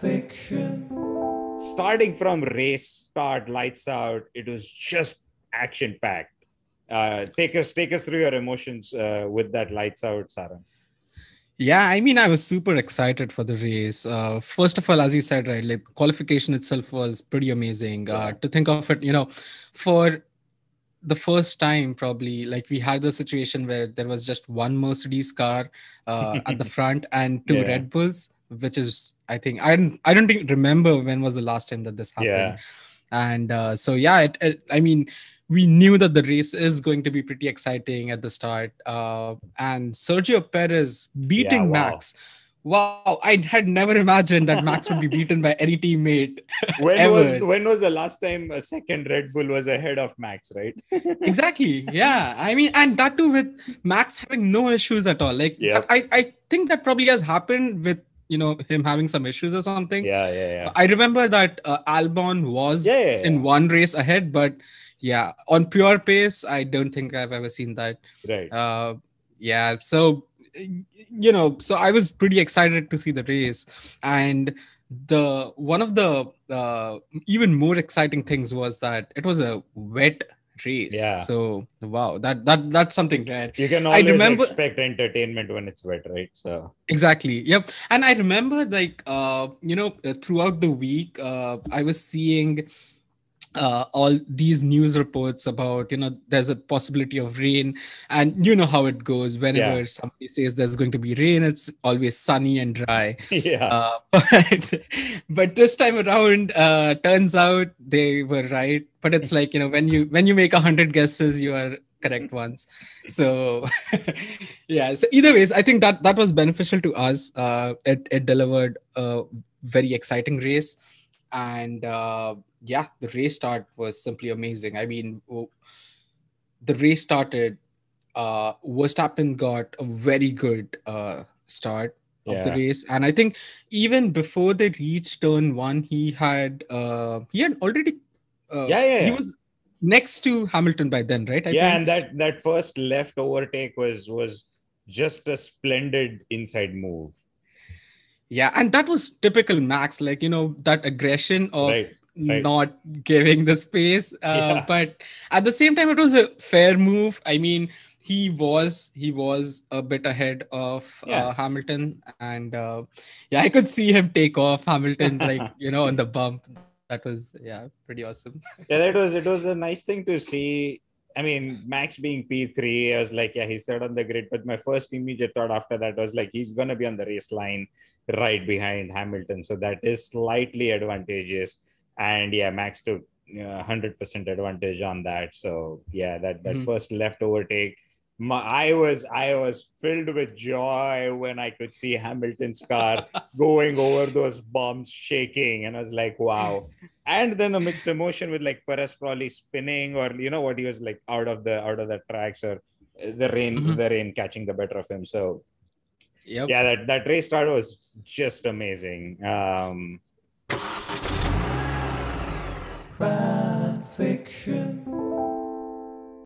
fiction. Starting from race start, lights out, it was just action packed. Uh, take us take us through your emotions uh, with that lights out, Saran. Yeah, I mean, I was super excited for the race. Uh, first of all, as you said, right, like qualification itself was pretty amazing. Uh, to think of it, you know, for the first time, probably, like we had the situation where there was just one Mercedes car uh, at the front and two yeah. Red Bulls which is I think I don't I don't remember when was the last time that this happened. Yeah. And uh, so yeah, it, it, I mean, we knew that the race is going to be pretty exciting at the start. Uh, and Sergio Perez beating yeah, wow. Max. Wow, I had never imagined that Max would be beaten by any teammate. When ever. was when was the last time a second Red Bull was ahead of Max, right? exactly. Yeah. I mean, and that too with Max having no issues at all. Like yep. I, I think that probably has happened with you know him having some issues or something. Yeah, yeah, yeah. I remember that uh, Albon was yeah, yeah, yeah. in one race ahead, but yeah, on pure pace, I don't think I've ever seen that. Right. Uh, yeah. So you know, so I was pretty excited to see the race, and the one of the uh, even more exciting things was that it was a wet race. Yeah. So wow, that that that's something right. You can always I remember, expect entertainment when it's wet, right? So exactly. Yep. And I remember like uh, you know, uh, throughout the week, uh, I was seeing uh, all these news reports about you know there's a possibility of rain and you know how it goes whenever yeah. somebody says there's going to be rain it's always sunny and dry yeah uh, but, but this time around uh, turns out they were right but it's like you know when you when you make a hundred guesses you are correct ones so yeah so either ways i think that that was beneficial to us uh, it, it delivered a very exciting race and uh, yeah, the race start was simply amazing. I mean, the race started. Uh, Verstappen got a very good uh, start of yeah. the race, and I think even before they reached turn one, he had uh, he had already uh, yeah, yeah, yeah, he was next to Hamilton by then, right? I yeah, think. and that that first left overtake was was just a splendid inside move. Yeah, and that was typical Max, like you know that aggression of right, right. not giving the space. Uh, yeah. But at the same time, it was a fair move. I mean, he was he was a bit ahead of uh, yeah. uh, Hamilton, and uh, yeah, I could see him take off Hamilton like you know on the bump. That was yeah pretty awesome. yeah, that was it was a nice thing to see I mean, Max being P3, I was like, yeah, he's third on the grid. But my first immediate thought after that was like, he's going to be on the race line right behind Hamilton. So that is slightly advantageous. And yeah, Max took 100% advantage on that. So yeah, that, that mm-hmm. first left overtake. My, I was I was filled with joy when I could see Hamilton's car going over those bumps, shaking, and I was like, "Wow, and then a mixed emotion with like Perez probably spinning or you know what he was like out of the out of the tracks or the rain mm-hmm. the rain catching the better of him. So yep. yeah, that that race start was just amazing. Um, fan fiction.